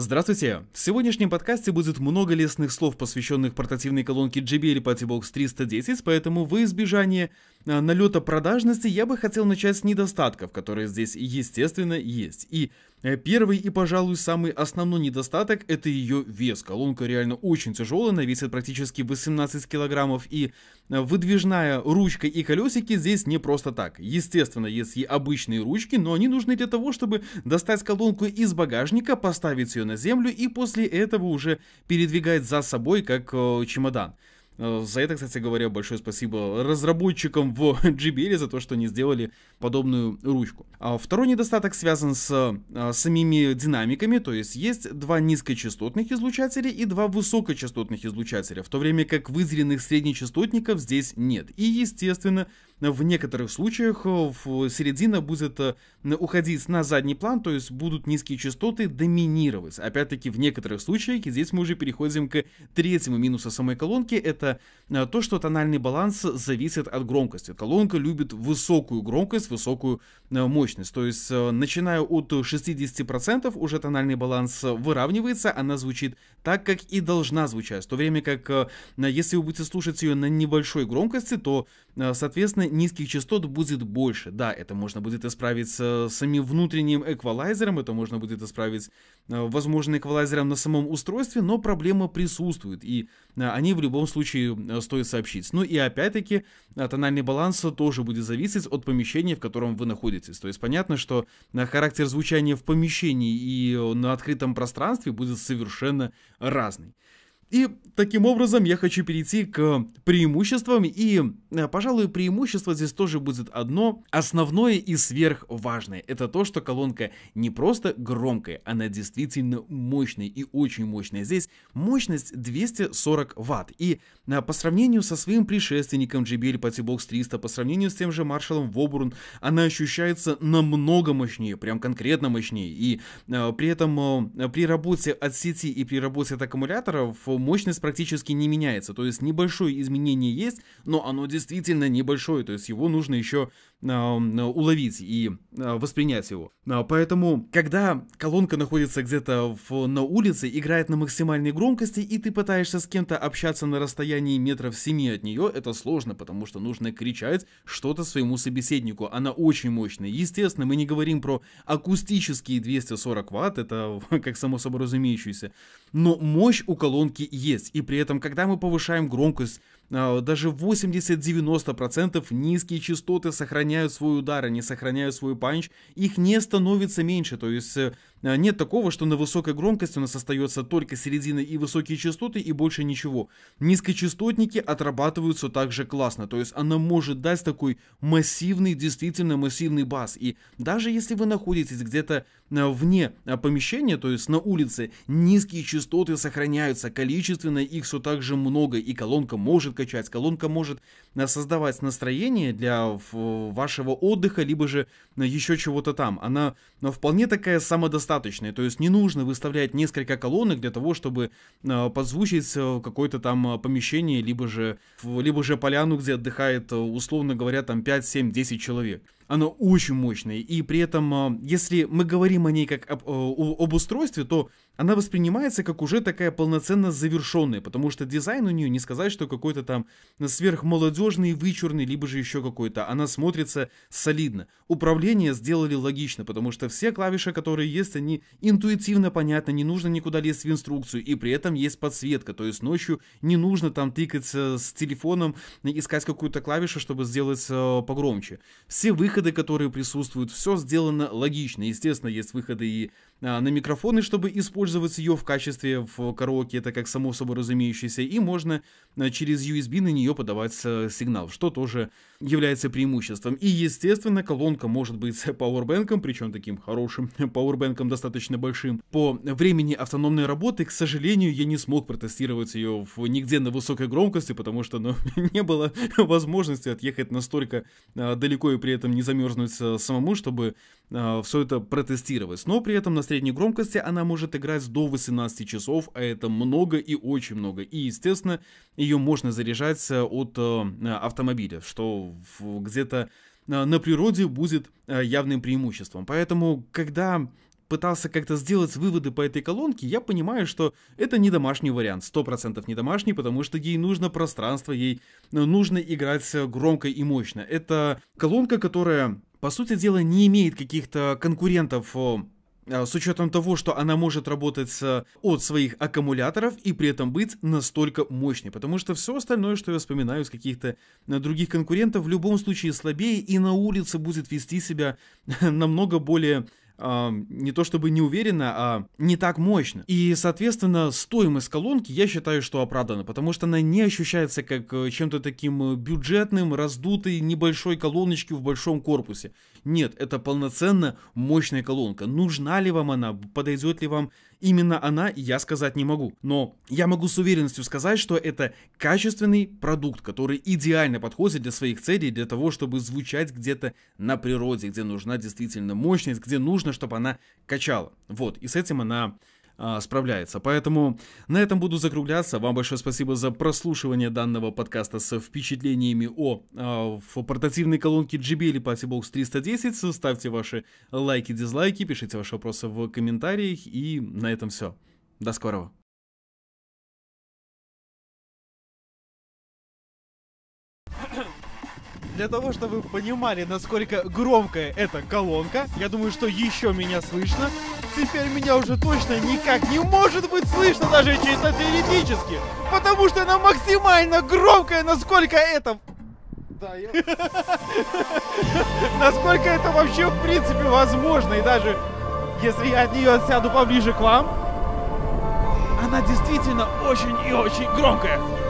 Здравствуйте! В сегодняшнем подкасте будет много лестных слов, посвященных портативной колонке JBL PartyBox 310, поэтому в избежание а, налета продажности я бы хотел начать с недостатков, которые здесь естественно есть. И Э, первый и, пожалуй, самый основной недостаток – это ее вес. Колонка реально очень тяжелая, она весит практически 18 килограммов, и э, выдвижная ручка и колесики здесь не просто так. Естественно, есть и обычные ручки, но они нужны для того, чтобы достать колонку из багажника, поставить ее на землю и после этого уже передвигать за собой как э, чемодан. Э, за это, кстати говоря, большое спасибо разработчикам в JBL за то, что они сделали подобную ручку. А второй недостаток связан с э, самими динамиками, то есть есть два низкочастотных излучателя и два высокочастотных излучателя, в то время как выделенных среднечастотников здесь нет. И, естественно, Э, в некоторых случаях э, середина будет э, уходить на задний план, то есть будут низкие частоты доминировать. Опять-таки, в некоторых случаях, и здесь мы уже переходим к третьему минусу самой колонки, это то, что тональный баланс зависит от громкости. Колонка любит высокую громкость, высокую мощность. То есть, начиная от 60% уже тональный баланс выравнивается, она звучит так, как и должна звучать. В то время как, если вы будете слушать ее на небольшой громкости, то, соответственно, низких частот будет больше. Да, это можно будет исправить с самим внутренним эквалайзером, это можно будет исправить, э, возможно, эквалайзером на самом устройстве, но проблема присутствует, и э, они в любом случае э, стоит сообщить. Ну и опять-таки, тональный баланс тоже будет зависеть от помещения, в котором вы находитесь. То есть понятно, что характер звучания в помещении и на открытом пространстве будет совершенно разный. И таким образом я хочу перейти к преимуществам. И, э, пожалуй, преимущество здесь тоже будет одно. Основное и сверхважное. Это то, что колонка не просто громкая, она действительно мощная и очень мощная. Здесь мощность 240 Вт. И э, по сравнению со своим предшественником JBL Patibox 300, по сравнению с тем же Marshall Woburn, она ощущается намного мощнее, прям конкретно мощнее. И э, при этом при работе от сети и при работе от аккумуляторов мощность практически не меняется. То есть небольшое изменение есть, но оно действительно небольшое. То есть его нужно еще а, уловить и а, воспринять его. А, поэтому, когда колонка находится где-то на улице, играет на максимальной громкости, и ты пытаешься с кем-то общаться на расстоянии метров семи от нее, это сложно, потому что нужно кричать что-то своему собеседнику. Она очень мощная. Естественно, мы не говорим про акустические 240 ватт, это как само собой разумеющееся. Но мощь у колонки есть, и при этом, когда мы повышаем громкость а, даже 80-90% низкие частоты сохраняют свой удар, они сохраняют свой панч, их не становится меньше, то есть э, Э, нет такого, что на высокой громкости у нас остается только середина и высокие частоты и больше ничего. Низкочастотники отрабатываются также классно, то есть она может дать такой массивный, действительно массивный бас. И даже если вы находитесь где-то э, вне э, помещения, то есть на улице, низкие частоты сохраняются, количественно их все так же много, и колонка может качать, колонка может создавать настроение для вашего отдыха, либо же еще чего-то там. Она вполне такая самодостаточная самодостаточные, то есть не нужно выставлять несколько колонок для того, чтобы э, подзвучить э, какое-то там э, помещение, либо же, либо же поляну, где отдыхает, условно говоря, там 5, 7, 10 человек она очень мощная. И при этом, а, если мы говорим о ней как об, э, об устройстве, то она воспринимается как уже такая полноценно завершенная, потому что дизайн у нее не сказать, что какой-то там сверхмолодежный, вычурный, либо же еще какой-то. Она смотрится солидно. Управление сделали логично, потому что все клавиши, которые есть, они интуитивно понятны, не нужно никуда лезть в инструкцию, и при этом есть подсветка, то есть ночью не нужно там тыкаться с телефоном, искать какую-то клавишу, чтобы сделать э, погромче. Все выходы выходы, которые присутствуют, все сделано логично. Естественно, есть выходы и а, на микрофоны, чтобы использовать ее в качестве в караоке, это как само собой разумеющееся, и можно а, через USB на нее подавать э, сигнал, что тоже является преимуществом. И, естественно, колонка может быть пауэрбэнком, причем таким хорошим пауэрбэнком, достаточно большим. По времени автономной работы, к сожалению, я не смог протестировать ее в, нигде на высокой громкости, потому что ну, не было возможности отъехать настолько а, далеко и при этом не замерзнуть э, самому, чтобы все это протестировать. Но при этом на средней громкости она может играть до 18 часов, а это много и очень много. И, естественно, ее можно заряжать э, от э, автомобиля, что где-то э, на природе будет явным преимуществом. Поэтому, когда пытался как-то сделать выводы по этой колонке, я понимаю, что это не домашний вариант, 100% не домашний, потому что ей нужно пространство, ей нужно играть громко и мощно. Это колонка, которая, по сути дела, не имеет каких-то конкурентов Э, с учетом того, что она может работать от своих аккумуляторов и при этом быть настолько мощной, потому что все остальное, что я вспоминаю из каких-то э, других конкурентов, в любом случае слабее и на улице будет вести себя намного более э, не то чтобы не уверенно, а не так мощно. И, соответственно, стоимость колонки я считаю, что оправдана, потому что она не ощущается как э, чем-то таким э, бюджетным, раздутой небольшой колоночки в большом корпусе. Нет, это полноценно мощная колонка. Нужна ли вам она? Подойдет ли вам Именно она я сказать не могу. Но я могу с уверенностью сказать, что это качественный продукт, который идеально подходит для своих целей, для того, чтобы звучать где-то на природе, где нужна действительно мощность, где нужно, чтобы она качала. Вот, и с этим она а, справляется. Поэтому на этом буду закругляться. Вам большое спасибо за прослушивание данного подкаста с впечатлениями о а, в портативной колонке JBL PartyBox 310. Ставьте ваши лайки, дизлайки, пишите ваши вопросы в комментариях. И на этом все. До скорого. Для того, чтобы вы понимали, насколько громкая эта колонка, я думаю, что еще меня слышно. Теперь меня уже точно никак не может быть слышно, даже чисто теоретически. Потому что она максимально громкая, насколько это... Да, я... Насколько это вообще в принципе возможно, и даже если я от нее отсяду поближе к вам, она действительно очень и очень громкая.